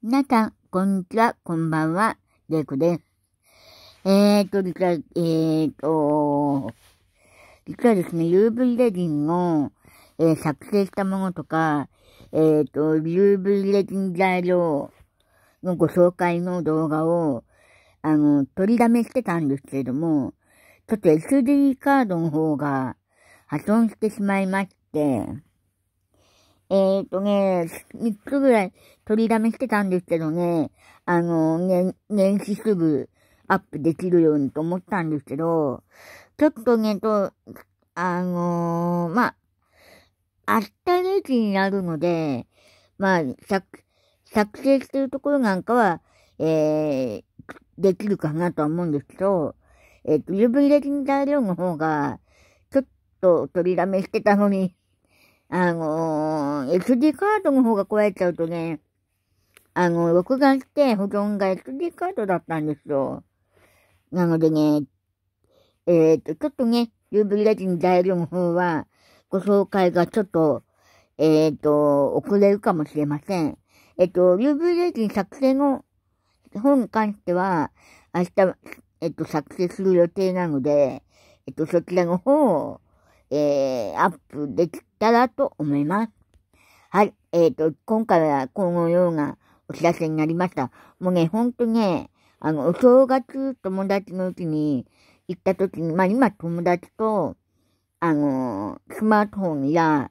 皆さん、こんにちは、こんばんは、レイクです。えーと、実は、えーと、実はですね、UV レジンを、えー、作成したものとか、えーと、UV レジン材料のご紹介の動画を、あの、取りだめしてたんですけれども、ちょっと SD カードの方が破損してしまいまして、えー、っとね、三つぐらい取りだめしてたんですけどね、あの、ね、年始すぐアップできるようにと思ったんですけど、ちょっとね、と、あのー、まあ、明日0時になるので、まあ、作、作成してるところなんかは、えー、できるかなとは思うんですけど、えっ、ー、と、指入れ金材料の方が、ちょっと取りだめしてたのに、あのー、SD カードの方が壊れちゃうとね、あの、録画して保存が SD カードだったんですよ。なのでね、えっ、ー、と、ちょっとね、UV レジン材料の方は、ご紹介がちょっと、えっ、ー、と、遅れるかもしれません。えっ、ー、と、UV レジン作成の本に関しては、明日、えっ、と、作成する予定なので、えっ、と、そちらの方を、えー、アップできたらと思います。はい。えっ、ー、と、今回はこのようなお知らせになりました。もうね、ほんとね、あの、お正月友達のうちに行った時に、まあ今友達と、あの、スマートフォンや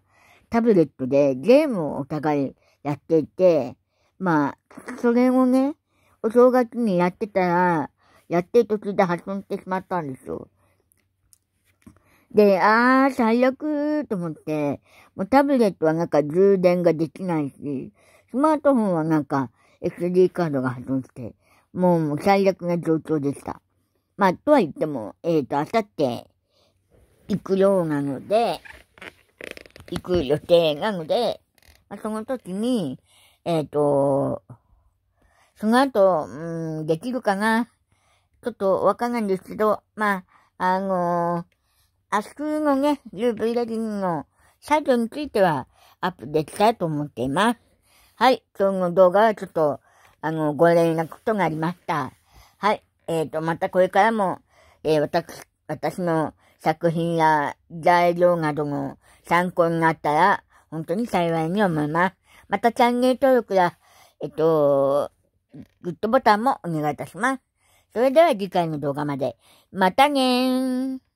タブレットでゲームをお互いやっていて、まあ、それをね、お正月にやってたら、やってる途中で破損してしまったんですよ。で、あー、最悪と思って、もうタブレットはなんか充電ができないし、スマートフォンはなんか SD カードが破損して、もうもう最悪な状況でした。まあ、とは言っても、えっ、ー、と、あさって行くようなので、行く予定なので、まあ、その時に、えっ、ー、と、その後、うん、できるかなちょっとわかんないんですけど、まあ、あのー明日のね、UV レジンのサイトについてはアップできたいと思っています。はい、今日の動画はちょっと、あの、ご連絡となりました。はい、えーと、またこれからも、えー、私、私の作品や材料などの参考になったら、本当に幸いに思います。またチャンネル登録や、えっ、ー、と、グッドボタンもお願いいたします。それでは次回の動画まで。またねー。